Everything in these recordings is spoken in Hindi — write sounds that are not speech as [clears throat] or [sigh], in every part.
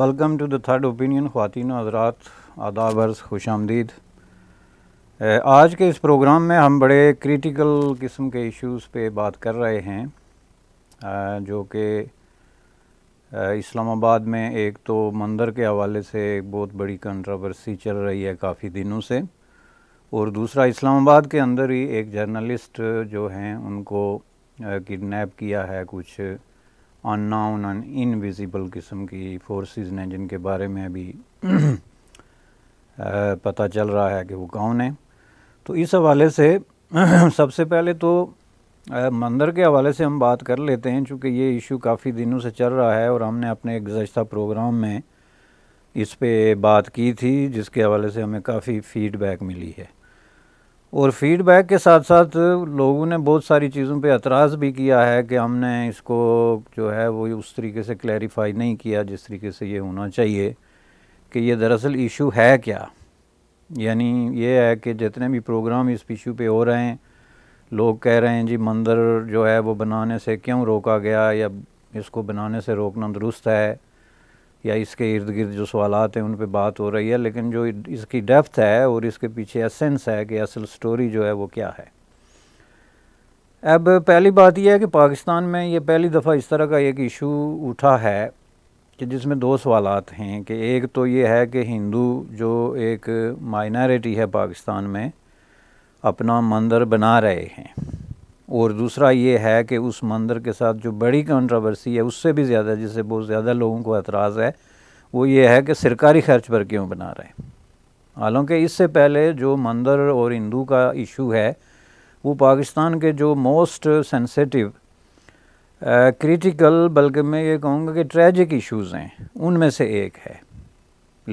welcome to the third opinion ख़वान हजरात आदाब अर्ज़ खुश आमदीद आज के इस प्रोग्राम में हम बड़े क्रिटिकल किस्म के इश्यूज़ पे बात कर रहे हैं जो कि इस्लामाबाद में एक तो मंदिर के हवाले से एक बहुत बड़ी कंट्रोवर्सी चल रही है काफ़ी दिनों से और दूसरा इस्लामाबाद के अंदर ही एक जर्नलिस्ट जो हैं उनको किडनैप किया है कुछ अन नाउन इनविजिबल किस्म की फोर्सेस ने जिनके बारे में अभी पता चल रहा है कि वो कौन है तो इस हवाले से सबसे पहले तो मंदिर के हवाले से हम बात कर लेते हैं चूँकि ये इशू काफ़ी दिनों से चल रहा है और हमने अपने गुज्त प्रोग्राम में इस पर बात की थी जिसके हवाले से हमें काफ़ी फीडबैक मिली है और फीडबैक के साथ साथ लोगों ने बहुत सारी चीज़ों पे एतराज़ भी किया है कि हमने इसको जो है वो उस तरीके से क्लैरिफाई नहीं किया जिस तरीके से ये होना चाहिए कि ये दरअसल इशू है क्या यानी ये है कि जितने भी प्रोग्राम इस इशू पे हो रहे हैं लोग कह रहे हैं जी मंदिर जो है वो बनाने से क्यों रोका गया या इसको बनाने से रोकना दुरुस्त है या इसके इर्द गिर्द जो सवाल हैं उन पर बात हो रही है लेकिन जो इसकी डेप्थ है और इसके पीछे एसेंस है कि असल स्टोरी जो है वो क्या है अब पहली बात यह है कि पाकिस्तान में ये पहली दफ़ा इस तरह का एक इशू उठा है कि जिसमें दो सवाल हैं कि एक तो ये है कि हिंदू जो एक माइनॉरिटी है पाकिस्तान में अपना मंदिर बना रहे हैं और दूसरा ये है कि उस मंदिर के साथ जो बड़ी कंट्रोवर्सी है उससे भी ज़्यादा जिससे बहुत ज़्यादा लोगों को एतराज़ है वो ये है कि सरकारी खर्च पर क्यों बना रहे हैं हालांकि इससे पहले जो मंदिर और हिंदू का इशू है वो पाकिस्तान के जो मोस्ट सेंसिटिव क्रिटिकल बल्कि मैं ये कहूँगा कि ट्रेजिक इशूज़ हैं उनमें से एक है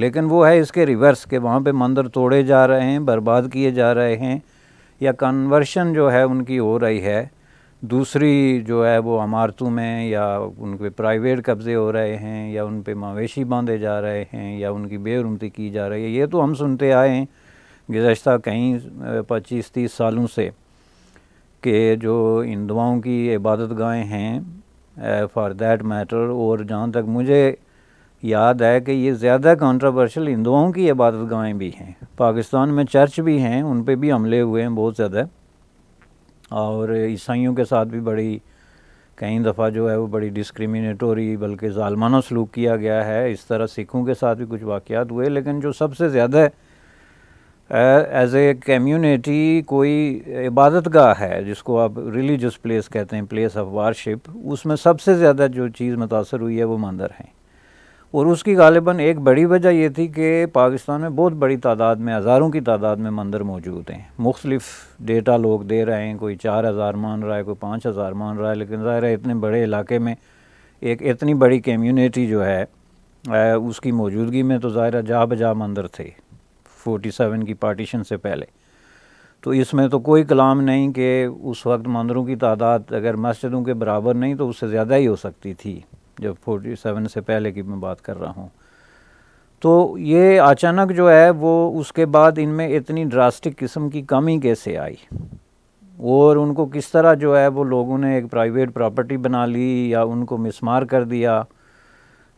लेकिन वो है इसके रिवर्स के वहाँ पर मंदिर तोड़े जा रहे हैं बर्बाद किए जा रहे हैं या कन्वर्शन जो है उनकी हो रही है दूसरी जो है वो अमारतों में या उनके प्राइवेट कब्ज़े हो रहे हैं या उन पर मवेशी बांधे जा रहे हैं या उनकी बेरुमती की जा रही है ये तो हम सुनते आए हैं गुजशत कई पच्चीस तीस सालों से कि जो हिंदुओं की इबादत गाहें हैं फॉर दैट मैटर और जहाँ तक मुझे याद है कि ये ज़्यादा कॉन्ट्रावर्शल हिंदुओं की इबादत गाहें भी हैं पाकिस्तान में चर्च भी हैं उन पर भी हमले हुए हैं बहुत ज़्यादा और ईसाइयों के साथ भी बड़ी कई दफ़ा जो है वो बड़ी डिस्क्रिमिनेटोरी बल्कि ालमाना सलूक किया गया है इस तरह सिखों के साथ भी कुछ वाक़ात हुए लेकिन जो सबसे ज़्यादा एज ए कम्यूनिटी कोई इबादत गाह है जिसको आप रिलीजस प्लेस कहते हैं प्लेस ऑफ वारशिप उसमें सबसे ज़्यादा जो चीज़ मुतासर हुई है वो मंदिर हैं और उसकी गालिबा एक बड़ी वजह यह थी कि पाकिस्तान में बहुत बड़ी तादाद में हज़ारों की तादाद में मंदिर मौजूद हैं मुख्तलिफ डेटा लोग दे रहे हैं कोई चार हज़ार मान रहा है कोई पाँच हज़ार मान रहा है लेकिन ज़ाहिर है इतने बड़े इलाके में एक इतनी बड़ी कम्यूनिटी जो है आ, उसकी मौजूदगी में तो ज़ाहिर जा बजा मंदिर थे फोटी सेवन की पार्टीशन से पहले तो इसमें तो कोई कलाम नहीं कि उस वक्त मंदिरों की तादाद अगर मस्जिदों के बराबर नहीं तो उससे ज़्यादा ही हो सकती थी जब फोर्टी सेवन से पहले की मैं बात कर रहा हूँ तो ये अचानक जो है वो उसके बाद इनमें इतनी ड्रास्टिक किस्म की कमी कैसे आई और उनको किस तरह जो है वो लोगों ने एक प्राइवेट प्रॉपर्टी बना ली या उनको मिसमार कर दिया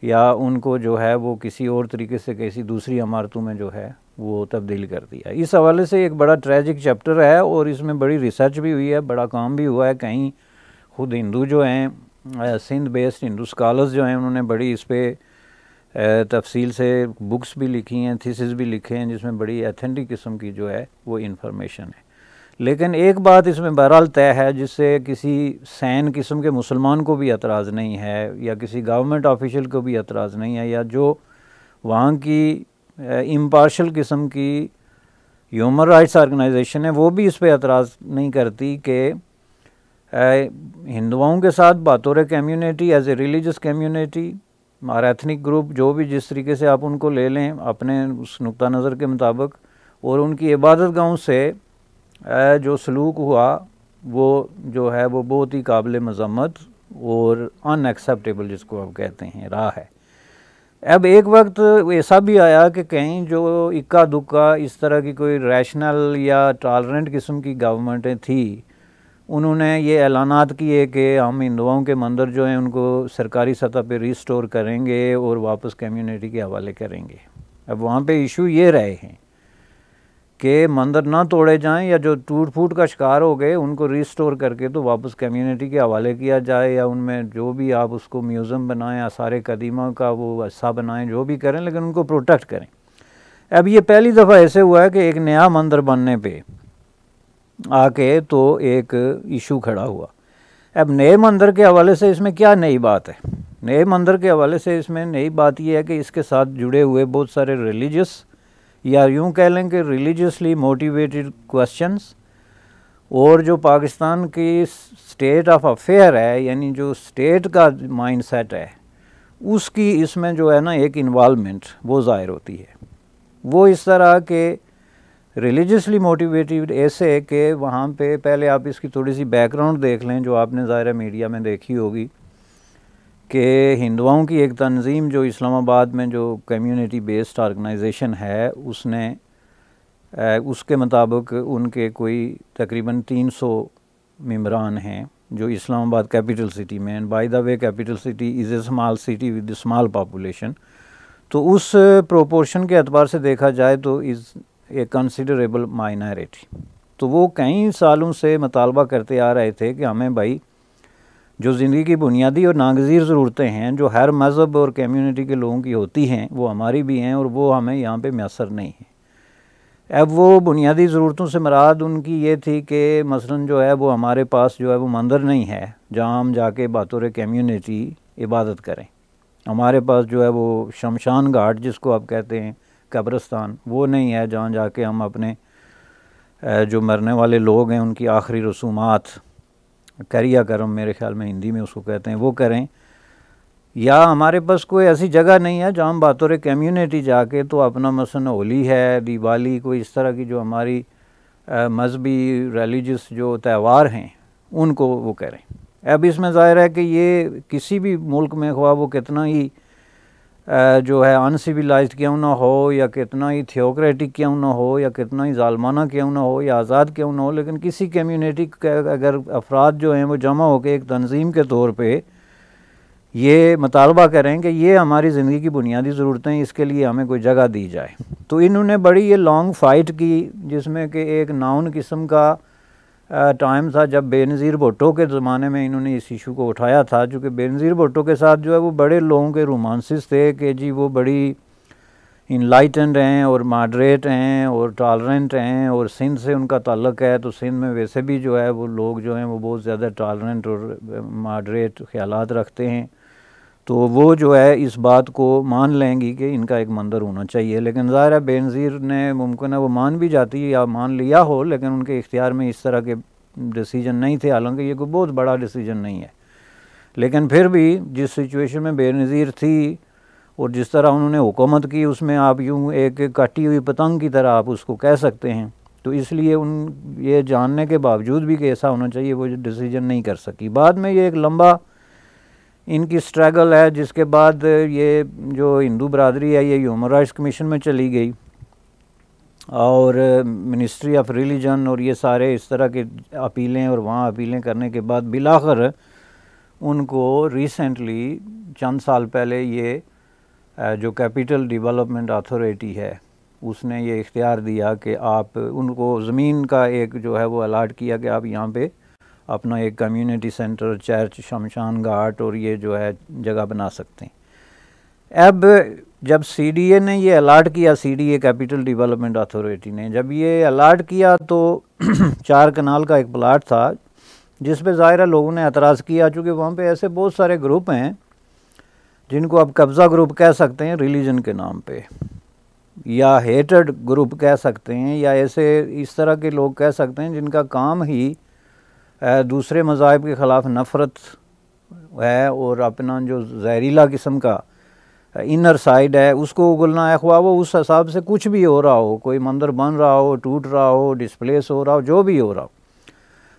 या उनको जो है वो किसी और तरीके से किसी दूसरी इमारतों में जो है वो तब्दील कर दिया इस हवाले से एक बड़ा ट्रेजिक चैप्टर है और इसमें बड़ी रिसर्च भी हुई है बड़ा काम भी हुआ है कहीं खुद हिंदू जो हैं सिंध बेस्ड हिंदू स्कॉलर्स जो हैं उन्होंने बड़ी इस पर तफसील से बुक्स भी लिखी हैं थीसिस भी लिखे हैं जिसमें बड़ी एथेंटिक किस्म की जो है वो इन्फॉर्मेशन है लेकिन एक बात इसमें बहरहाल तय है जिससे किसी सैन किस्म के मुसलमान को भी एतराज़ नहीं है या किसी गवर्नमेंट ऑफिशल को भी एतराज़ नहीं है या जो वहाँ की इम्पार्शल किस्म की ह्यूमन राइट्स ऑर्गेनाइजेशन है वो भी इस पर एतराज़ नहीं करती कि हिंदुओं के साथ बातौर community as a religious community और एथनिक ग्रुप जो भी जिस तरीके से आप उनको ले लें अपने उस नुक़ा नज़र के मुताबिक और उनकी इबादत गाहों से जो सलूक हुआ वो जो है वो बहुत ही काबिल मजम्मत और अनएक्सेप्टेबल जिसको आप कहते हैं रहा है अब एक वक्त ऐसा भी आया कि कहीं जो इक्का दुक्का इस तरह की कोई रैशनल या टॉलरेंट किस्म की गवर्नमेंटें थी उन्होंने ये ऐलान किए कि हम हिंदुओं के मंदिर जो हैं उनको सरकारी सतह पर रिस्टोर करेंगे और वापस कम्यूनिटी के हवाले करेंगे अब वहाँ पर इशू ये रहे हैं कि मंदिर ना तोड़े जाएं या जो टूट फूट का शिकार हो गए उनको रिस्टोर करके तो वापस कम्युनिटी के हवाले किया जाए या उनमें जो भी आप उसको म्यूज़ियम बनाएं या सारे कदीमा का वो हिस्सा बनाएं जो भी करें लेकिन उनको प्रोटेक्ट करें अब ये पहली दफ़ा ऐसे हुआ है कि एक नया मंदिर बनने पर आके तो एक इशू खड़ा हुआ अब नए मंदिर के हवाले से इसमें क्या नई बात है नए मंदिर के हवाले से इसमें नई बात यह है कि इसके साथ जुड़े हुए बहुत सारे रिलीजियस या यूँ कह लें कि रिलीजियसली मोटिवेटेड क्वेश्चंस और जो पाकिस्तान की स्टेट ऑफ अफेयर है यानी जो स्टेट का माइंड सेट है उसकी इसमें जो है ना एक इन्वालमेंट वो ज़ाहिर होती है वो इस तरह के रिलीजसली मोटिवेटेड ऐसे कि वहाँ पे पहले आप इसकी थोड़ी सी बैकग्राउंड देख लें जो आपने ज़ाहिर मीडिया में देखी होगी कि हिंदुओं की एक तंजीम जो इस्लामाबाद में जो कम्युनिटी बेस्ड ऑर्गेनाइजेशन है उसने उसके मुताबिक उनके कोई तकरीबन 300 मम्बरान हैं जो इस्लामाबाद कैपिटल सिटी में and by the way capital city is a small city with small population तो उस प्रोपोर्शन के अतबार से देखा जाए तो इस ए कंसिडरेबल माइनॉरिटी तो वो कई सालों से मतालबा करते आ रहे थे कि हमें भाई जो ज़िंदगी की बुनियादी और नागजीर ज़रूरतें हैं जो हर मज़हब और कम्यूनिटी के लोगों की होती हैं वो हमारी भी हैं और वो हमें यहाँ पर मैसर नहीं है अब वो बुनियादी ज़रूरतों से मराद उनकी ये थी कि मसलन जो है वो हमारे पास जो है वो मंदिर नहीं है जहाँ हम जाके बतौर कम्यूनिटी इबादत करें हमारे पास जो है वो शमशान घाट जिसको आप कहते हैं कब्रस्तान वो नहीं है जहाँ जाके हम अपने जो मरने वाले लोग हैं उनकी आखिरी रसूमात करिया करम मेरे ख्याल में हिंदी में उसको कहते हैं वो करें या हमारे पास कोई ऐसी जगह नहीं है जहाँ हम बतौर कम्यूनिटी जाके तो अपना मसन होली है दिवाली कोई इस तरह की जो हमारी मजहबी रिलीजस जो त्यौहार हैं उनको वो करें अब इसमें ज़ाहिर है कि ये किसी भी मुल्क में ख्वा वो कितना ही जो है अनसिविलाइज क्यों ना हो या कितना ही थियोक्रेटिक क्यों ना हो या कितना ही ालमाना क्यों ना हो या आज़ाद क्यों ना हो लेकिन किसी कम्यूनिटी के अगर अफराद जो हैं वो जमा होकर एक तंजीम के तौर पर ये मुतालबा करें कि ये हमारी ज़िंदगी की बुनियादी ज़रूरतें इसके लिए हमें कोई जगह दी जाए तो इन्होंने बड़ी ये लॉन्ग फ़ाइट की जिसमें कि एक नाउन किस्म का टाइम था जब बेनज़ीर भुट्टो के ज़माने में इन्होंने इस इशू को उठाया था चूँकि बेनज़ीर भुट्टो के साथ जो है वो बड़े लोगों के रोमांसिस थे कि जी वो बड़ी इनलाइटेंड हैं और मॉडरेट हैं और टॉलरेंट हैं और सिंध से उनका ताल्लुक़ है तो सिंध में वैसे भी जो है वो लोग जो हैं वो बहुत ज़्यादा टॉलरेंट और मॉडरेट ख्याल रखते हैं तो वो जो है इस बात को मान लेंगी कि इनका एक मंदिर होना चाहिए लेकिन ज़ाहिर है बेनज़ीर ने मुमकिन है वो मान भी जाती या मान लिया हो लेकिन उनके इख्तियार में इस तरह के डिसीजन नहीं थे हालांकि ये कोई बहुत बड़ा डिसीजन नहीं है लेकिन फिर भी जिस सिचुएशन में बेनज़ीर थी और जिस तरह उन्होंने हुकूमत की उसमें आप यूँ एक कटी हुई पतंग की तरह आप उसको कह सकते हैं तो इसलिए उन ये जानने के बावजूद भी कि ऐसा होना चाहिए वो डिसीजन नहीं कर सकी बाद में ये एक लंबा इनकी स्ट्रगल है जिसके बाद ये जो हिंदू बरदरी है ये ह्यूमन राइट्स कमीशन में चली गई और मिनिस्ट्री ऑफ रिलीजन और ये सारे इस तरह के अपीलें और वहाँ अपीलें करने के बाद बिलाखर उनको रिसेंटली चंद साल पहले ये जो कैपिटल डेवलपमेंट अथॉरिटी है उसने ये इख्तियार दिया कि आप उनको ज़मीन का एक जो है वो अलाट किया कि आप यहाँ पे अपना एक कम्युनिटी सेंटर चर्च शमशान घाट और ये जो है जगह बना सकते हैं अब जब सीडीए ने ये अलाट किया सीडीए कैपिटल डेवलपमेंट अथॉरिटी ने जब ये अलाट किया तो [clears throat] चार कनाल का एक प्लाट था जिस पे ज़ाहिर लोगों ने एतराज़ किया चूँकि वहाँ पे ऐसे बहुत सारे ग्रुप हैं जिनको आप कब्ज़ा ग्रुप कह सकते हैं रिलीजन के नाम पे या हेटेड ग्रुप कह सकते हैं या ऐसे इस तरह के लोग कह सकते हैं जिनका काम ही दूसरे मज़ाहब के ख़िलाफ़ नफ़रत है और अपना जो जहरीला किस्म का इनर साइड है उसको उगलना है ख्वा वो उस हिसाब से कुछ भी हो रहा हो कोई मंदिर बन रहा हो टूट रहा हो डिस्प्लेस हो रहा हो जो भी हो रहा हो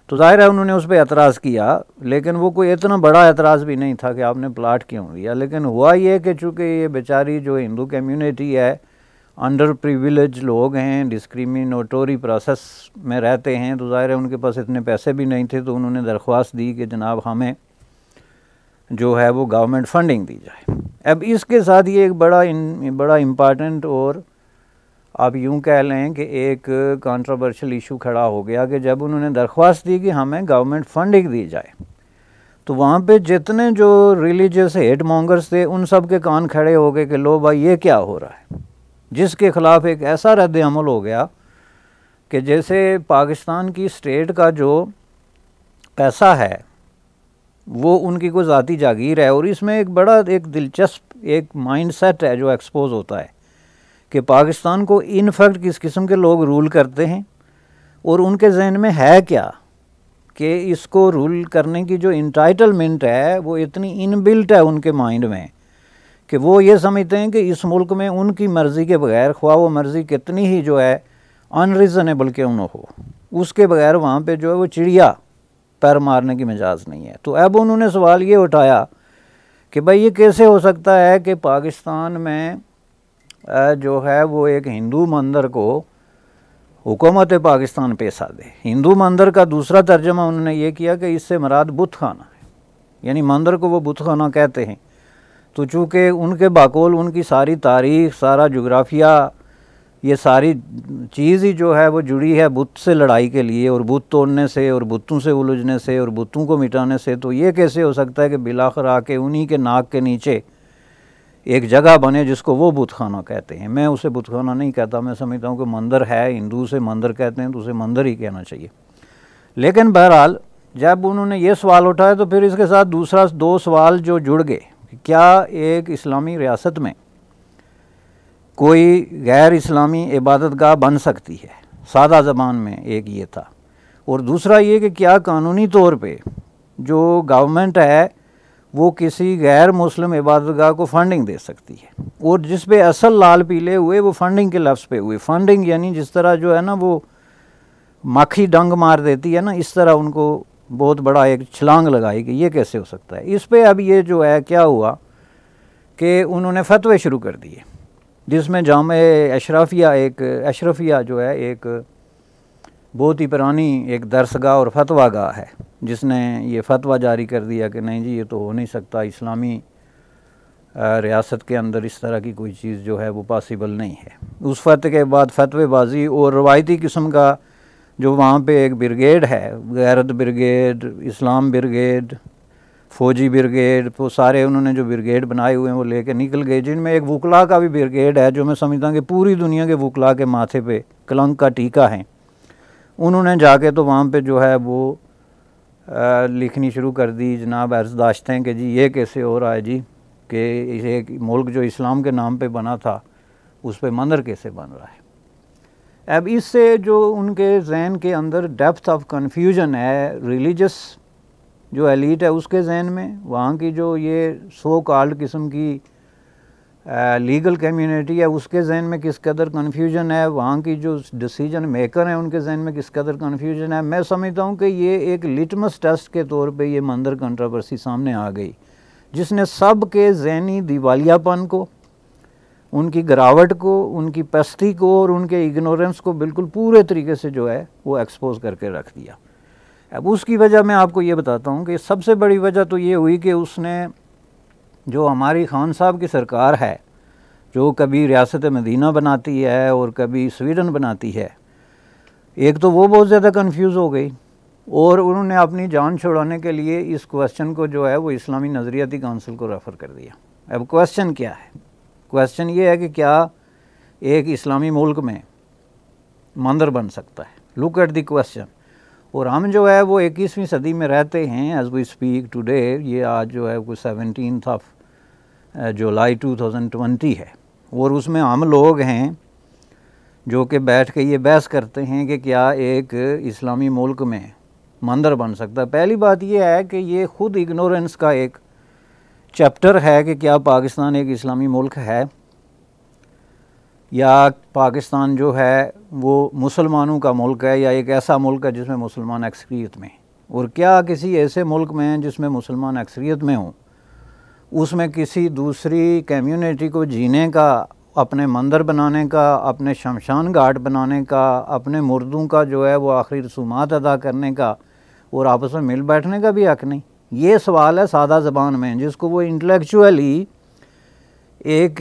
तो ज़ाहिर है उन्होंने उस पर एतराज़ किया लेकिन वो कोई इतना बड़ा एतराज़ भी नहीं था कि आपने प्लाट क्यों लिया लेकिन हुआ ये कि चूँकि ये बेचारी जो हिंदू कम्यूनिटी है अंडर प्रिविलेज लोग हैं डिस्क्रिमिनेटोरी प्रोसेस में रहते हैं तो ज़ाहिर है उनके पास इतने पैसे भी नहीं थे तो उन्होंने दरख्वास्त दी कि जनाब हमें जो है वो गवर्नमेंट फंडिंग दी जाए अब इसके साथ ये एक बड़ा इन बड़ा इम्पॉर्टेंट और आप यूं कह लें कि एक कंट्रोवर्शियल इशू खड़ा हो गया कि जब उन्होंने दरख्वास्त दी कि हमें गवर्नमेंट फंडिंग दी जाए तो वहाँ पे जितने जो रिलीजियस हेट मॉन्गर्स थे उन सब के कान खड़े हो गए कि लो भाई ये क्या हो रहा है जिसके ख़िलाफ़ एक ऐसा रद्द अमल हो गया कि जैसे पाकिस्तान की स्टेट का जो पैसा है वो उनकी कोई ज़ाती जागीर है और इसमें एक बड़ा एक दिलचस्प एक माइंड सेट है जो एक्सपोज होता है कि पाकिस्तान को इनफैक्ट किस किस्म के लोग रूल करते हैं और उनके जहन में है क्या कि इसको रूल करने की जो इंटाइटलमेंट है वो इतनी इनबिल्ट है उनके माइंड में कि वो ये समझते हैं कि इस मुल्क में उनकी मर्ज़ी के बगैर ख्वा व मर्ज़ी कितनी ही जो है अनरीज़नेबल क्यों ना हो उसके बगैर वहाँ पे जो है वो चिड़िया पैर मारने की मिजाज नहीं है तो अब उन्होंने सवाल ये उठाया कि भाई ये कैसे हो सकता है कि पाकिस्तान में जो है वो एक हिंदू मंदिर को हुकूमत पाकिस्तान पेशा दे हिंदू मंदिर का दूसरा तर्जमा उन्होंने ये किया कि इससे मराद बुत खाना है यानी मंदिर को वो बुत खाना कहते हैं तो चूँकि उनके बाकोल उनकी सारी तारीख सारा जोग्राफिया ये सारी चीज़ ही जो है वो जुड़ी है बुत से लड़ाई के लिए और बुत तोड़ने से और बुतों से उलझने से और बुतों को मिटाने से तो ये कैसे हो सकता है कि बिलाखर आके उन्हीं के नाक के नीचे एक जगह बने जिसको वो बुत खाना कहते हैं मैं उसे बुत खाना नहीं कहता मैं समझता हूँ कि मंदिर है हिंदू से मंदिर कहते हैं तो उसे मंदिर ही कहना चाहिए लेकिन बहरहाल जब उन्होंने ये सवाल उठाया तो फिर इसके साथ दूसरा दो सवाल जो जुड़ गए क्या एक इस्लामी रियासत में कोई गैर इस्लामी इबादत गाह बन सकती है सादा ज़बान में एक ये था और दूसरा ये कि क्या कानूनी तौर पे जो गवर्नमेंट है वो किसी गैर मुस्लिम इबादतगाह को फंडिंग दे सकती है और जिस पे असल लाल पीले हुए वो फंडिंग के लफ्ज़ पे हुए फंडिंग यानी जिस तरह जो है ना वो मक्खी डंग मार देती है ना इस तरह उनको बहुत बड़ा एक छलांग लगाई कि ये कैसे हो सकता है इस पे अब ये जो है क्या हुआ कि उन्होंने फतवे शुरू कर दिए जिसमें जाम अशराफिया एक अशरफिया जो है एक बहुत ही पुरानी एक दरसगाह और फतवा गाह है जिसने ये फतवा जारी कर दिया कि नहीं जी ये तो हो नहीं सकता इस्लामी रियासत के अंदर इस तरह की कोई चीज़ जो है वो पॉसिबल नहीं है उस फतह के बाद फतवेबाजी और रवायती किस्म का जो वहाँ पे एक ब्रिगेड है गैरत ब्रिगेड इस्लाम ब्रिगेड फौजी ब्रिगेड वो सारे उन्होंने जो ब्रिगेड बनाए हुए हैं वो लेके निकल गए जिनमें एक वकला का भी ब्रिगेड है जो मैं समझता हूँ कि पूरी दुनिया के वकला के माथे पे कलंक का टीका है उन्होंने जाके तो वहाँ पे जो है वो आ, लिखनी शुरू कर दी जनाब अर्जदाश्ते हैं कि जी ये कैसे हो रहा है जी कि एक मुल्क जो इस्लाम के नाम पर बना था उस पर मंदिर कैसे बन रहा है अब इससे जो उनके जहन के अंदर डेप्थ ऑफ कन्फ्यूजन है रिलीजस जो एलिट है उसके जहन में वहाँ की जो ये सो कॉल्ड किस्म की लीगल कम्युनिटी है उसके जहन में किस कदर कन्फ्यूजन है वहाँ की जो डिसीजन मेकर हैं उनके जहन में किस कदर कन्फ्यूजन है मैं समझता हूँ कि ये एक लिटमस टेस्ट के तौर पे ये मंदिर कंट्रोवर्सी सामने आ गई जिसने सब के जहनी दिवालियापन को उनकी गिरावट को उनकी पस्ती को और उनके इग्नोरेंस को बिल्कुल पूरे तरीके से जो है वो एक्सपोज करके रख दिया अब उसकी वजह मैं आपको ये बताता हूँ कि सबसे बड़ी वजह तो ये हुई कि उसने जो हमारी खान साहब की सरकार है जो कभी रियासत मदीना बनाती है और कभी स्वीडन बनाती है एक तो वो बहुत ज़्यादा कन्फ्यूज़ हो गई और उन्होंने अपनी जान छुड़ाने के लिए इस क्वेश्चन को जो है वो इस्लामी नज़रियाती काउंसिल को रेफ़र कर दिया अब क्वेश्चन क्या है क्वेश्चन ये है कि क्या एक इस्लामी मुल्क में मंदिर बन सकता है लुक एट दी क्वेश्चन और हम जो है वो इक्कीसवीं सदी में रहते हैं एज वी स्पीक टुडे ये आज जो है वो सेवनटीन ऑफ जुलाई 2020 है और उसमें हम लोग हैं जो कि बैठ के ये बहस करते हैं कि क्या एक इस्लामी मुल्क में मंदिर बन सकता है पहली बात यह है कि ये ख़ुद इग्नोरेंस का एक चैप्टर है कि क्या पाकिस्तान एक इस्लामी मुल्क है या पाकिस्तान जो है वो मुसलमानों का मुल्क है या एक ऐसा मुल्क है जिसमें मुसलमान अक्सरीत में और क्या किसी ऐसे मुल्क में हैं जिसमें मुसलमान अक्सरीत में हों उसमें किसी दूसरी कम्युनिटी को जीने का अपने मंदिर बनाने का अपने शमशान घाट बनाने का अपने मुर्दों का जो है वो आखिरी रसूमात अदा करने का और आपस में मिल बैठने का भी हक नहीं ये सवाल है सादा ज़बान में जिसको वो इंटेलेक्चुअली एक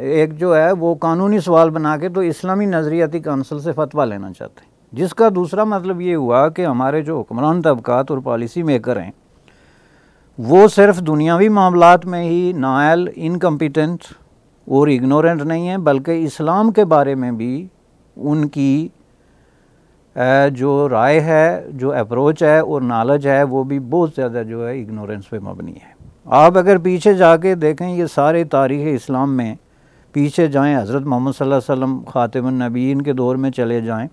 एक जो है वो कानूनी सवाल बना के तो इस्लामी नज़रियाती कौंसिल से फतवा लेना चाहते हैं जिसका दूसरा मतलब ये हुआ कि हमारे जो हुक्मरान तबका और पॉलिसी मेकर हैं वो सिर्फ दुनियावी मामला में ही नायल इनकम्पिटेंट और इग्नोरेंट नहीं है बल्कि इस्लाम के बारे में भी उनकी जो राय है जो अप्रोच है और नॉलेज है वो भी बहुत ज़्यादा जो है इग्नोरेंस पे मबनी है आप अगर पीछे जाके देखें ये सारे तारीख़ इस्लाम में पीछे जाएं हज़रत मोहम्मद सल्लल्लाहु अलैहि वसल्लम नबीन के दौर में चले जाएं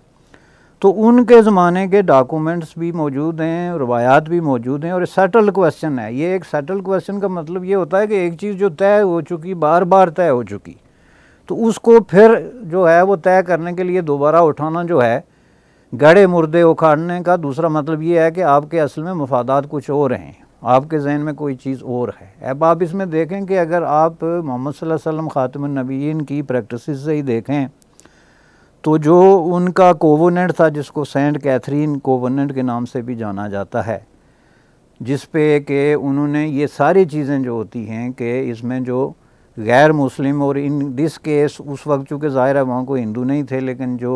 तो उनके ज़माने के डॉक्यूमेंट्स भी मौजूद हैं रवायात भी मौजूद हैं और सेटल क्वेश्चन है ये एक सेटल क्वेश्चन का मतलब ये होता है कि एक चीज़ जो तय हो चुकी बार बार तय हो चुकी तो उसको फिर जो है वो तय करने के लिए दोबारा उठाना जो है गड़े मुर्दे उखाड़ने का दूसरा मतलब ये है कि आपके असल में मफादात कुछ और हैं आपके जहन में कोई चीज़ और है अब आप इसमें देखें कि अगर आप मोहम्मद वसल्लम ख़ातमनबीन की प्रैक्टिस से ही देखें तो जो उनका कोवोनेंट था जिसको सेंट कैथरीन कोवोनेंट के नाम से भी जाना जाता है जिस पे कि उन्होंने ये सारी चीज़ें जो होती हैं कि इसमें जो गैर मुस्लिम और इन दिस केस उस वक्त चूँकि ज़ाहिर है वहाँ को हिंदू नहीं थे लेकिन जो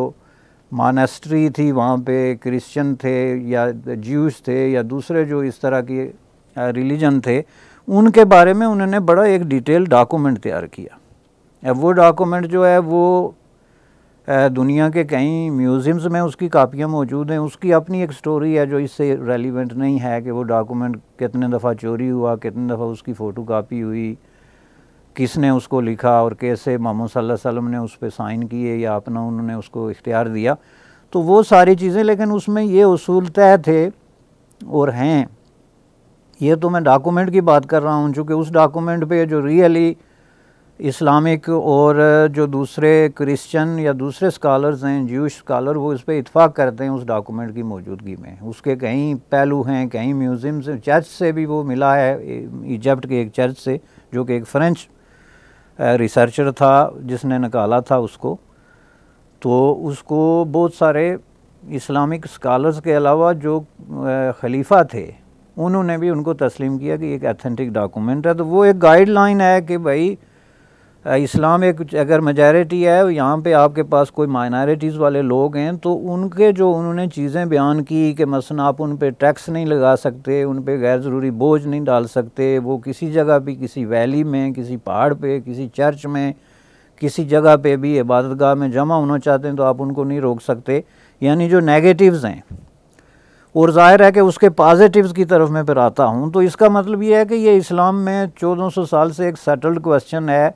मानस्ट्री थी वहाँ पे क्रिश्चियन थे या ज्यूस थे या दूसरे जो इस तरह के रिलीजन थे उनके बारे में उन्होंने बड़ा एक डिटेल डॉक्यूमेंट तैयार किया वो डॉक्यूमेंट जो है वो दुनिया के कई म्यूज़ियम्स में उसकी कापियाँ मौजूद हैं उसकी अपनी एक स्टोरी है जो इससे रेलिवेंट नहीं है कि वो डॉक्यूमेंट कितने दफ़ा चोरी हुआ कितने दफ़ा उसकी फ़ोटो कापी हुई किसने उसको लिखा और कैसे मोहम्मद वसल्लम ने उस पर साइन किए या अपना उन्होंने उसको इख्तियार दिया तो वो सारी चीज़ें लेकिन उसमें ये असूल तय थे और हैं ये तो मैं डॉक्यूमेंट की बात कर रहा हूँ चूँकि उस डॉक्यूमेंट पे जो रियली इस्लामिक और जो दूसरे क्रिश्चियन या दूसरे स्कॉलर्स हैं जूश स्कॉलर वो इस पर इतफ़ाक़ करते हैं उस डॉक्यूमेंट की मौजूदगी में उसके कहीं पहलू हैं कहीं म्यूज़ियम से चर्च से भी वो मिला है इजप्ट के एक चर्च से जो कि एक फ़्रेंच रिसर्चर था जिसने निकाला था उसको तो उसको बहुत सारे इस्लामिक स्कॉलर्स के अलावा जो खलीफा थे उन्होंने भी उनको तस्लीम किया कि एक एथेंटिक डॉक्यूमेंट है तो वो एक गाइडलाइन है कि भाई इस्लाम एक अगर मेजॉरिटी है यहाँ पे आपके पास कोई माइनॉरिटीज़ वाले लोग हैं तो उनके जो उन्होंने चीज़ें बयान की कि मसन आप उन पर टैक्स नहीं लगा सकते उन पर गैर ज़रूरी बोझ नहीं डाल सकते वो किसी जगह भी किसी वैली में किसी पहाड़ पे किसी चर्च में किसी जगह पे भी इबादतगाह में जमा होना चाहते हैं तो आप उनको नहीं रोक सकते यानी जो नेगेटिव्स हैं और ज़ाहिर है कि उसके पॉजिटिव्स की तरफ मैं फिर आता हूँ तो इसका मतलब ये है कि ये इस्लाम में सौ साल से एक सेटल्ड क्वेश्चन है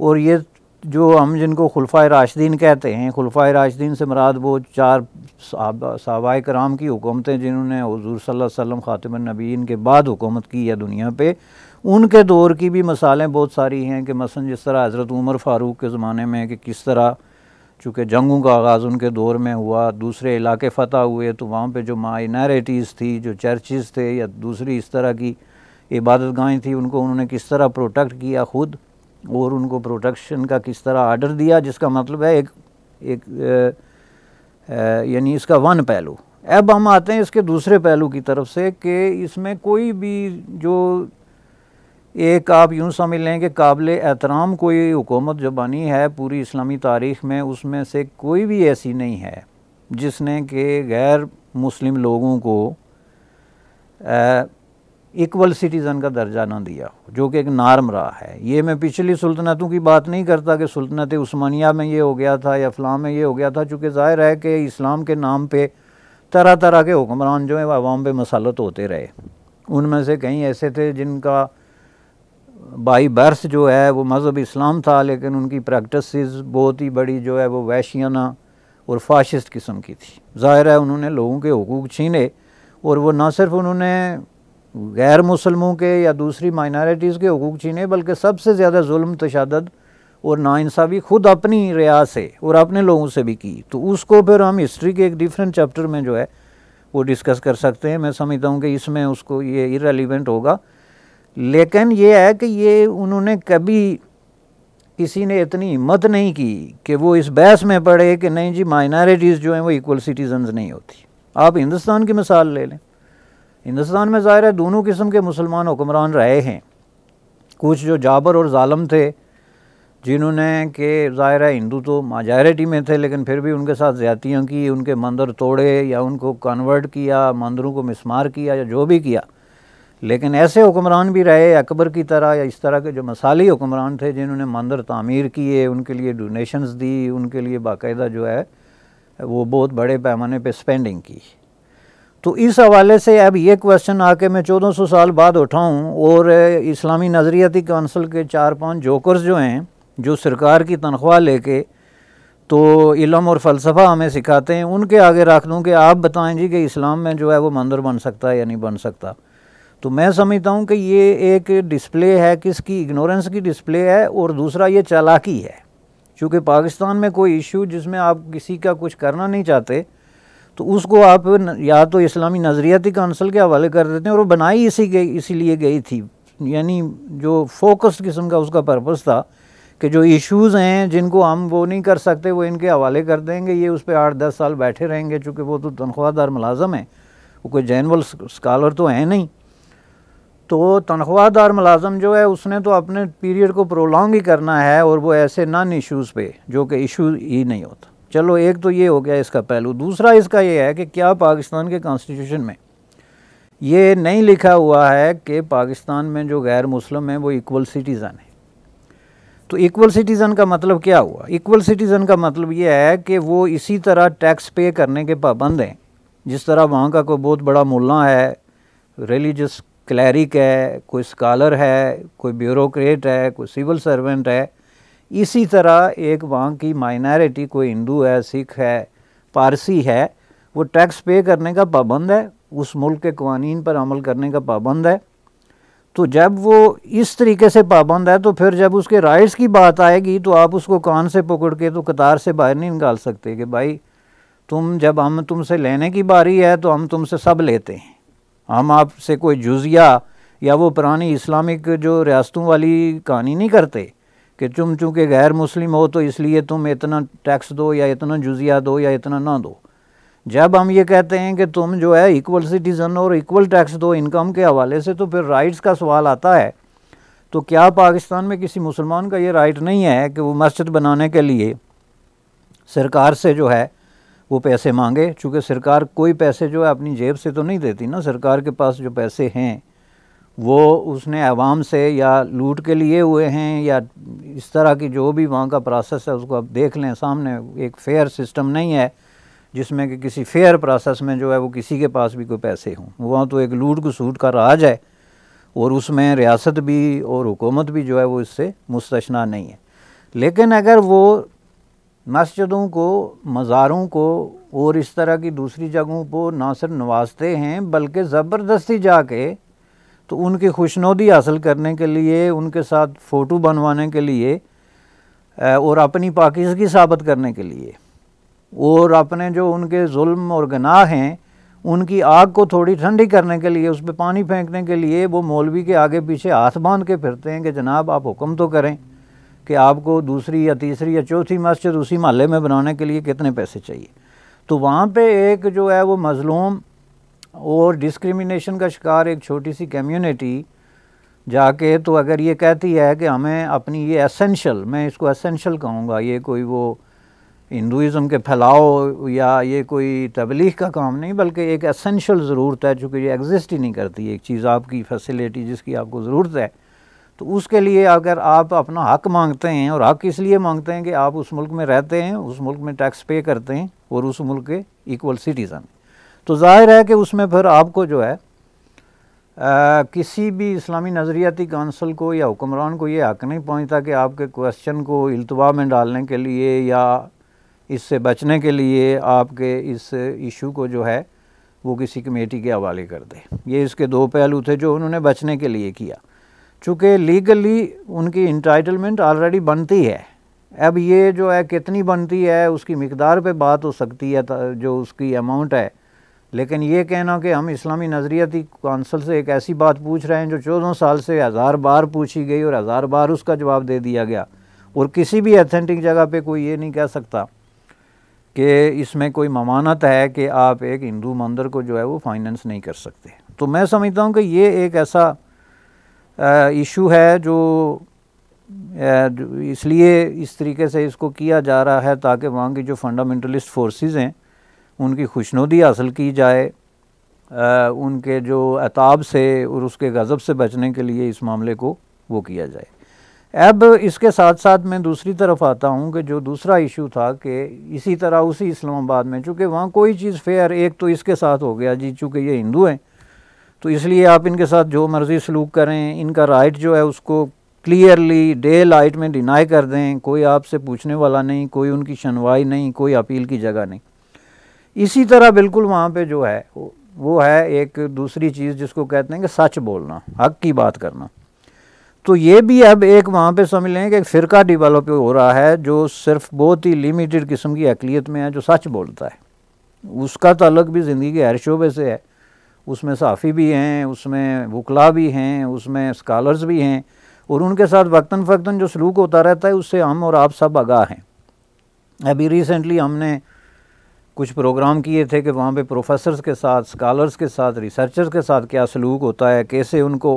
और ये जो हम जिनको खुलफा राशदीन कहते हैं खुलफा राशदीन से मराद वो चार सहाबा कराम की हुकूमतें जिन्होंने हजूर सल्ला वसम नबीन के बाद हुकूमत की है दुनिया पर उनके दौर की भी मसालें बहुत सारी हैं कि मसन जिस तरह हज़रत उमर फ़ारूक के ज़माने में कि किस तरह चूँकि जंगों का आगाज़ उनके दौर में हुआ दूसरे इलाके फ़तह हुए तो वहाँ पर जो माइनारिटीज़ थी जो चर्चज़ थे या दूसरी इस तरह की इबादत गाहें थी उनको उन्होंने किस तरह प्रोटेक्ट किया ख़ुद और उनको प्रोटेक्शन का किस तरह आर्डर दिया जिसका मतलब है एक एक यानी इसका वन पहलू अब हम आते हैं इसके दूसरे पहलू की तरफ से कि इसमें कोई भी जो एक आप यूं समझ लें कि काबिल एहतराम कोई हुकूमत जो बनी है पूरी इस्लामी तारीख़ में उसमें से कोई भी ऐसी नहीं है जिसने कि गैर मुस्लिम लोगों को इक्वल सिटीज़न का दर्जा ना दिया जो कि एक नार्म रहा है ये मैं पिछली सुल्तनतों की बात नहीं करता कि सुल्तनत उस्मानिया में ये हो गया था या फ़लाम में ये हो गया था चूँकि ज़ाहिर है कि इस्लाम के नाम पर तरह तरह के हुक्मरान जो हैं वह आवाम पर मसालत होते रहे उनमें से कई ऐसे थे जिनका बाई बर्स जो है वो मज़हब इस्लाम था लेकिन उनकी प्रैक्टिस बहुत ही बड़ी जो है वो वैशियाना और फाशिस्ट किस्म की थी ज़ाहिर है उन्होंने लोगों के हकूक़ छीने और वो ना सिर्फ उन्होंने गैर मुसलमों के या दूसरी माइनॉरिटीज़ के हकूक़ छीने बल्कि सबसे ज़्यादा जुल्म तशद और नाानसाफ़ी खुद अपनी रिया से और अपने लोगों से भी की तो उसको फिर हम हिस्ट्री के एक डिफरेंट चैप्टर में जो है वो डिस्कस कर सकते हैं मैं समझता हूँ कि इसमें उसको ये इरेलीवेंट होगा लेकिन ये है कि ये उन्होंने कभी किसी ने इतनी हिम्मत नहीं की कि वो इस बहस में पड़े कि नहीं जी माइनॉरिटीज़ जो हैं वो इक्वल सिटीजन्स नहीं होती आप हिंदुस्तान की मिसाल ले लें हिंदुस्तान में ज़ाहिर है दोनों किस्म के मुसलमान हुक्मरान रहे हैं कुछ जो जाबर और ालम थे जिन्होंने के ज़ाहिर है हिंदू तो माजारिटी में थे लेकिन फिर भी उनके साथ ज़्यादतियाँ की उनके मंदिर तोड़े या उनको कन्वर्ट किया मंदिरों को मिसमार किया या जो भी किया लेकिन ऐसे हुक्मरान भी रहे अकबर की तरह या इस तरह के जो मसाली हुक्मरान थे जिन्होंने मंदिर तामीर किए उनके लिए डोनेशंस दी उनके लिए बाकायदा जो है वो बहुत बड़े पैमाने पे स्पेंडिंग की तो इस हवाले से अब ये क्वेश्चन आके मैं चौदह सौ साल बाद उठाऊँ और इस्लामी नज़रियाती कौंसिल के चार पाँच जोकर्स जो हैं जो सरकार की तनख्वाह लेके तो इलम और फ़लसफ़ा हमें सिखाते हैं उनके आगे रख दूँ कि आप बताएं जी कि इस्लाम में जो है वो मंदिर बन सकता है या नहीं बन सकता तो मैं समझता हूँ कि ये एक डिस्प्ले है किसकी इग्नोरेंस की डिस्प्ले है और दूसरा ये चालाकी है चूँकि पाकिस्तान में कोई इशू जिसमें आप किसी का कुछ करना नहीं चाहते तो उसको आप या तो इस्लामी नज़रियाती कौंसिल के हवाले कर देते हैं और वो बनाई इसी गई इसीलिए गई थी यानी जो फोकस्ड किस्म का उसका पर्पज़ था कि जो इश्यूज़ हैं जिनको हम वो नहीं कर सकते वो इनके हवाले कर देंगे ये उस पर आठ दस साल बैठे रहेंगे चूँकि वो तो तनख्वाहदार मुलाजम है वो कोई जैनवल स्कॉलर तो हैं नहीं तो तनख्वाहदार मुलाजम जो है उसने तो अपने पीरियड को प्रोलॉन्ग ही करना है और वो ऐसे नॉन इश्यूज़ पे जो कि इशू ही नहीं होता चलो एक तो ये हो गया इसका पहलू दूसरा इसका ये है कि क्या पाकिस्तान के कॉन्स्टिट्यूशन में ये नहीं लिखा हुआ है कि पाकिस्तान में जो गैर मुस्लिम हैं वो इक्वल सिटीज़न हैं तो इक्वल सिटीज़न का मतलब क्या हुआ इक्वल सिटीज़न का मतलब ये है कि वो इसी तरह टैक्स पे करने के पाबंद हैं जिस तरह वहाँ का कोई बहुत बड़ा मुल्ला है रिलीजस क्लैरिक है कोई स्कॉलर है कोई ब्यूरोक्रेट है कोई सिविल सर्वेंट है इसी तरह एक वहाँ की माइनॉरिटी कोई हिंदू है सिख है पारसी है वो टैक्स पे करने का पाबंद है उस मुल्क के कवानीन पर अमल करने का पाबंद है तो जब वो इस तरीके से पाबंद है तो फिर जब उसके राइट्स की बात आएगी तो आप उसको कान से पकड़ के तो कतार से बाहर नहीं निकाल सकते कि भाई तुम जब हम तुमसे लेने की बारी है तो हम तुमसे सब लेते हैं हम आपसे कोई जुजिया या वो पुरानी इस्लामिक जो रियासतों वाली कहानी नहीं करते कि तुम चूँकि गैर मुस्लिम हो तो इसलिए तुम इतना टैक्स दो या इतना जुजिया दो या इतना ना दो जब हम ये कहते हैं कि तुम जो है इक्वल सिटीज़न और इक्वल टैक्स दो इनकम के हवाले से तो फिर राइट्स का सवाल आता है तो क्या पाकिस्तान में किसी मुसलमान का ये राइट नहीं है कि वो मस्जिद बनाने के लिए सरकार से जो है वो पैसे मांगे चूँकि सरकार कोई पैसे जो है अपनी जेब से तो नहीं देती ना सरकार के पास जो पैसे हैं वो उसने आवाम से या लूट के लिए हुए हैं या इस तरह की जो भी वहाँ का प्रोसेस है उसको आप देख लें सामने एक फेयर सिस्टम नहीं है जिसमें कि किसी फेयर प्रोसेस में जो है वो किसी के पास भी कोई पैसे हों वहाँ तो एक लूट को सूट का राज है और उसमें रियासत भी और हुकूमत भी जो है वो इससे मुस्तना नहीं है लेकिन अगर वो मस्जिदों को मज़ारों को और इस तरह की दूसरी जगहों को ना सिर्फ नवाजते हैं बल्कि ज़बरदस्ती जाके तो उनकी खुशनोदी हासिल करने के लिए उनके साथ फ़ोटो बनवाने के लिए और अपनी पाकिजगी साबित करने के लिए और अपने जो उनके जुल्म और गनाह हैं उनकी आग को थोड़ी ठंडी करने के लिए उस पर पानी फेंकने के लिए वो मौलवी के आगे पीछे हाथ बांध के फिरते हैं कि जनाब आप हुक्म तो करें कि आपको दूसरी या तीसरी या चौथी मस्जिद उसी महल्ले में बनाने के लिए कितने पैसे चाहिए तो वहाँ पे एक जो है वो मज़लूम और डिस्क्रिमिनेशन का शिकार एक छोटी सी कम्युनिटी जाके तो अगर ये कहती है कि हमें अपनी ये एसेंशियल मैं इसको एसेंशियल कहूँगा ये कोई वो हिंदुज़म के फैलाओ या ये कोई तबलीग का काम नहीं बल्कि एक एसेंशियल ज़रूरत है चूँकि ये एग्जिस्ट ही नहीं करती एक चीज़ आपकी फैसिलिटी जिसकी आपको ज़रूरत है तो उसके लिए अगर आप अपना हक मांगते हैं और हक इसलिए मांगते हैं कि आप उस मुल्क में रहते हैं उस मुल्क में टैक्स पे करते हैं और उस मुल्क के इक्वल सिटीज़न तो जाहिर है कि उसमें फिर आपको जो है आ, किसी भी इस्लामी नज़रियाती कौंसल को या हुक्मरान को ये हक नहीं पहुँचता कि आपके क्वेश्चन को अल्तवा में डालने के लिए या इससे बचने के लिए आपके इस इशू को जो है वो किसी कमेटी के हवाले कर दे ये इसके दो पहलू थे जो उन्होंने बचने के लिए किया चूँकि लीगली उनकी इंटाइटलमेंट ऑलरेडी बनती है अब ये जो है कितनी बनती है उसकी मकदार पे बात हो सकती है जो उसकी अमाउंट है लेकिन ये कहना कि हम इस्लामी नज़रियाती कौंसल से एक ऐसी बात पूछ रहे हैं जो चौदह साल से हज़ार बार पूछी गई और हज़ार बार उसका जवाब दे दिया गया और किसी भी एथेंटिक जगह पे कोई ये नहीं कह सकता कि इसमें कोई ममानत है कि आप एक हिंदू मंदिर को जो है वो फाइनेंस नहीं कर सकते तो मैं समझता हूँ कि ये एक ऐसा इशू है जो इसलिए इस तरीके से इसको किया जा रहा है ताकि वहाँ की जो फंडामेंटलिस्ट फोर्सेस हैं उनकी खुशनुदी हासिल की जाए आ, उनके जो अताब से और उसके गज़ब से बचने के लिए इस मामले को वो किया जाए अब इसके साथ साथ मैं दूसरी तरफ आता हूँ कि जो दूसरा इशू था कि इसी तरह उसी इस्लामाबाद में चूँकि वहाँ कोई चीज़ फेयर एक तो इसके साथ हो गया जी चूँकि ये हिंदू हैं तो इसलिए आप इनके साथ जो मर्ज़ी सलूक करें इनका राइट जो है उसको क्लियरली डे लाइट में डिनाई कर दें कोई आपसे पूछने वाला नहीं कोई उनकी सुनवाई नहीं कोई अपील की जगह नहीं इसी तरह बिल्कुल वहाँ पे जो है वो है एक दूसरी चीज़ जिसको कहते हैं कि सच बोलना हक की बात करना तो ये भी अब एक वहाँ पे समझ लें कि एक फ़िरका डिवेलप हो रहा है जो सिर्फ बहुत ही लिमिटेड किस्म की अकलीत में है जो सच बोलता है उसका तलक भी ज़िंदगी के हर शोबे से है उसमें साफ़ी भी हैं उसमें वकला भी हैं उसमें स्कॉलर्स भी हैं और उनके साथ वक्ता फ़क्ता जो सलूक होता रहता है उससे हम और आप सब आगाह हैं अभी रिसेंटली हमने कुछ प्रोग्राम किए थे कि वहाँ पे प्रोफेसर्स के साथ स्कॉलर्स के साथ रिसर्चर्स के साथ क्या सलूक होता है कैसे उनको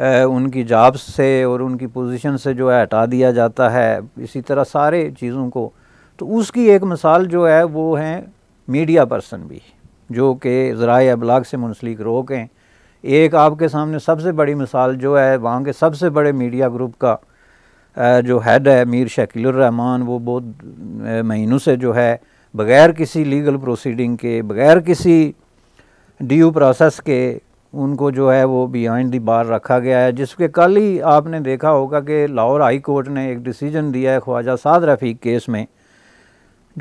ए, उनकी जॉब्स से और उनकी पोजीशन से जो है हटा दिया जाता है इसी तरह सारे चीज़ों को तो उसकी एक मिसाल जो है वो हैं मीडिया पर्सन भी जो कि ज़रा अबलाग से मुंसलिक रोक हैं एक आपके सामने सबसे बड़ी मिसाल जो है वहाँ के सबसे बड़े मीडिया ग्रुप का जो हैड है मीर शकील रहमान वो बहुत महीनों से जो है बगैर किसी लीगल प्रोसीडिंग के बगैर किसी ड्यू प्रोसेस के उनको जो है वो बियाइंड दी बार रखा गया है जिसके कल ही आपने देखा होगा कि लाहौर हाई कोर्ट ने एक डिसीजन दिया है ख्वाजा साद रफीक केस में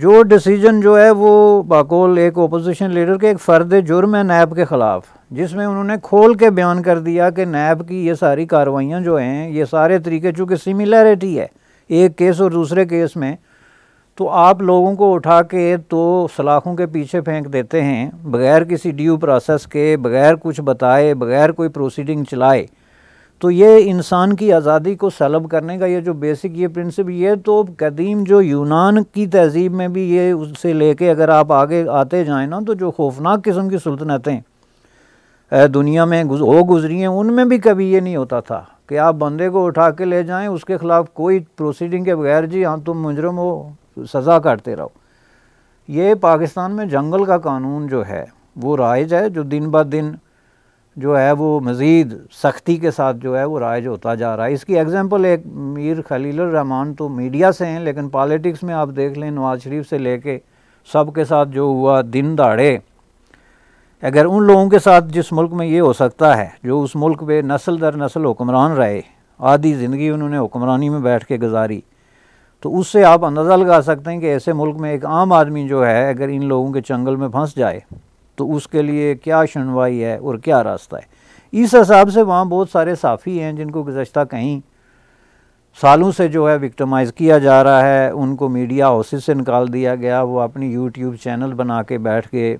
जो डिसीजन जो है वो बाकोल एक अपोजिशन लीडर के एक फ़र्द जुर्म है नैब के ख़िलाफ़ जिसमें उन्होंने खोल के बयान कर दिया कि नैब की ये सारी कार्रवाइयाँ जो हैं ये सारे तरीके चूँकि सिमिलरिटी है एक केस और दूसरे केस में तो आप लोगों को उठा के तो सलाखों के पीछे फेंक देते हैं बगैर किसी ड्यू प्रोसेस के बगैर कुछ बताए बगैर कोई प्रोसीडिंग चलाए तो ये इंसान की आज़ादी को सलब करने का ये जो बेसिक ये प्रिंसिप ये तो कदीम जो यूनान की तहजीब में भी ये उससे लेके अगर आप आगे आते जाएँ ना तो जो खौफनाक किस्म की सल्तनतें दुनिया में हो गुजरी हैं उनमें भी कभी ये नहीं होता था कि आप बंदे को उठा के ले जाएं उसके ख़िलाफ़ कोई प्रोसीडिंग के बगैर जी हाँ तुम मुजरम हो सज़ा काटते रहो ये पाकिस्तान में जंगल का कानून जो है वो राइज है जो दिन ब दिन जो है वो मज़ीद सख्ती के साथ जो है वो राइज होता जा रहा है इसकी एग्जांपल एक मीर खलील रहमान तो मीडिया से हैं लेकिन पॉलिटिक्स में आप देख लें नवाज शरीफ से लेके सब के साथ जो हुआ दिन दाड़े अगर उन लोगों के साथ जिस मुल्क में ये हो सकता है जो उस मुल्क में नस्ल दर नस्ल हुक्मरान रहे आधी ज़िंदगी उन्होंने हुक्मरानी में बैठ के गुजारी तो उससे आप अंदाज़ा लगा सकते हैं कि ऐसे मुल्क में एक आम आदमी जो है अगर इन लोगों के चंगल में फंस जाए तो उसके लिए क्या सुनवाई है और क्या रास्ता है इस हिसाब से वहाँ बहुत सारे साफ़ी हैं जिनको गुजशत कहीं सालों से जो है विक्टमाइज़ किया जा रहा है उनको मीडिया हाउसेज से निकाल दिया गया वो अपनी यूट्यूब चैनल बना के बैठ गए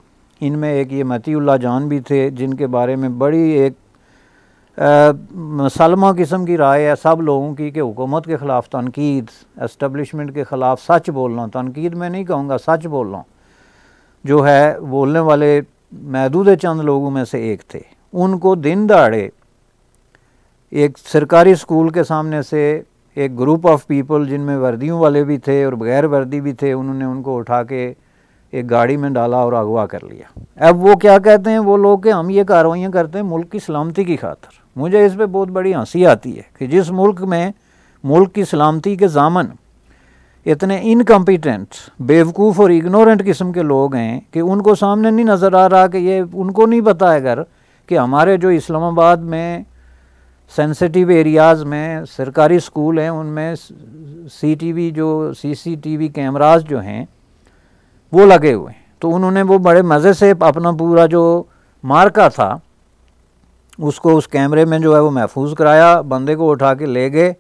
इनमें एक ये मतीउल्ला जान भी थे जिनके बारे में बड़ी एक सलमा किस्म की राय है सब लोगों की कि हुकूमत के ख़िलाफ़ तनकीद इस्टबलिशमेंट के ख़िलाफ़ सच बोलना तनकीद मैं नहीं कहूँगा सच बोलना जो है बोलने वाले महदूद चंद लोगों में से एक थे उनको दिन दाड़े एक सरकारी स्कूल के सामने से एक ग्रुप ऑफ पीपल जिनमें वर्दियों वाले भी थे और बग़ैर वर्दी भी थे उन्होंने उनको उठा के एक गाड़ी में डाला और अगवा कर लिया अब वो क्या कहते हैं वो लोग कि हम ये कार्रवाइयाँ करते हैं मुल्क की सलामती की खातर मुझे इस पर बहुत बड़ी हंसी आती है कि जिस मुल्क में मुल्क की सलामती के जामन इतने इनकम्पिटेंट बेवकूफ़ और इग्नोरेंट किस्म के लोग हैं कि उनको सामने नहीं नज़र आ रहा कि ये उनको नहीं पता है अगर कि हमारे जो इस्लामाबाद में सेंसिटिव एरियाज़ में सरकारी स्कूल हैं उनमें वी जो सी वी कैमराज जो हैं वो लगे हुए हैं तो उन्होंने वो बड़े मज़े से अपना पूरा जो मार्का था उसको उस कैमरे में जो है वो महफूज कराया बंदे को उठा के ले गए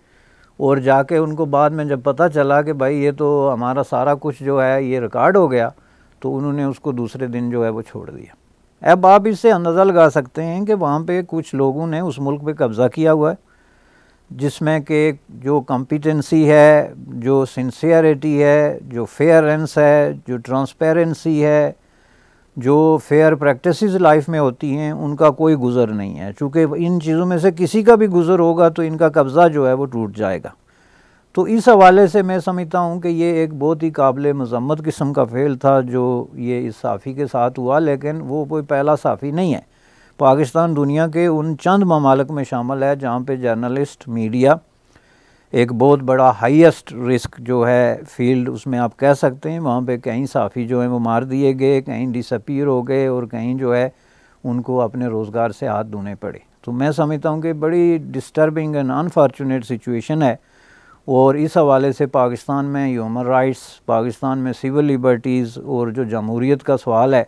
और जाके उनको बाद में जब पता चला कि भाई ये तो हमारा सारा कुछ जो है ये रिकॉर्ड हो गया तो उन्होंने उसको दूसरे दिन जो है वो छोड़ दिया अब आप इससे अंदाज़ा लगा सकते हैं कि वहाँ पे कुछ लोगों ने उस मुल्क पे कब्ज़ा किया हुआ है जिसमें के जो कॉम्पिटेंसी है जो सिंसियरिटी है जो फेयरेंस है जो ट्रांसपेरेंसी है जो फेयर प्रैक्टिसेस लाइफ में होती हैं उनका कोई गुज़र नहीं है चूँकि इन चीज़ों में से किसी का भी गुज़र होगा तो इनका कब्ज़ा जो है वो टूट जाएगा तो इस हवाले से मैं समझता हूँ कि ये एक बहुत ही काबिल मजम्मत किस्म का फेल था जो ये इस साफ़ी के साथ हुआ लेकिन वो कोई पहला साफ़ी नहीं है पाकिस्तान दुनिया के उन चंद ममालक में शामिल है जहाँ पर जर्नलिस्ट मीडिया एक बहुत बड़ा हाईएस्ट रिस्क जो है फील्ड उसमें आप कह सकते हैं वहाँ पे कहीं साफ़ी जो है वो मार दिए गए कहीं डिसपियर हो गए और कहीं जो है उनको अपने रोज़गार से हाथ धोने पड़े तो मैं समझता हूँ कि बड़ी डिस्टर्बिंग एंड अनफॉर्चुनेट सिचुएशन है और इस हवाले से पाकिस्तान में ह्यूमन राइट्स पाकिस्तान में सिविल लिबर्टीज़ और जो जमहूरीत का सवाल है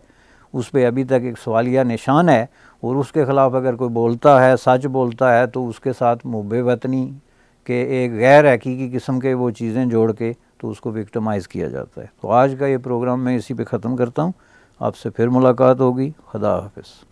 उस पर अभी तक एक सवालिया निशान है और उसके ख़िलाफ़ अगर कोई बोलता है सच बोलता है तो उसके साथ मुबे वतनी के एक गैर हकीकी किस्म के वो चीज़ें जोड़ के तो उसको विक्टमाइज़ किया जाता है तो आज का ये प्रोग्राम मैं इसी पे ख़त्म करता हूँ आपसे फिर मुलाकात होगी खुदा हाफिज़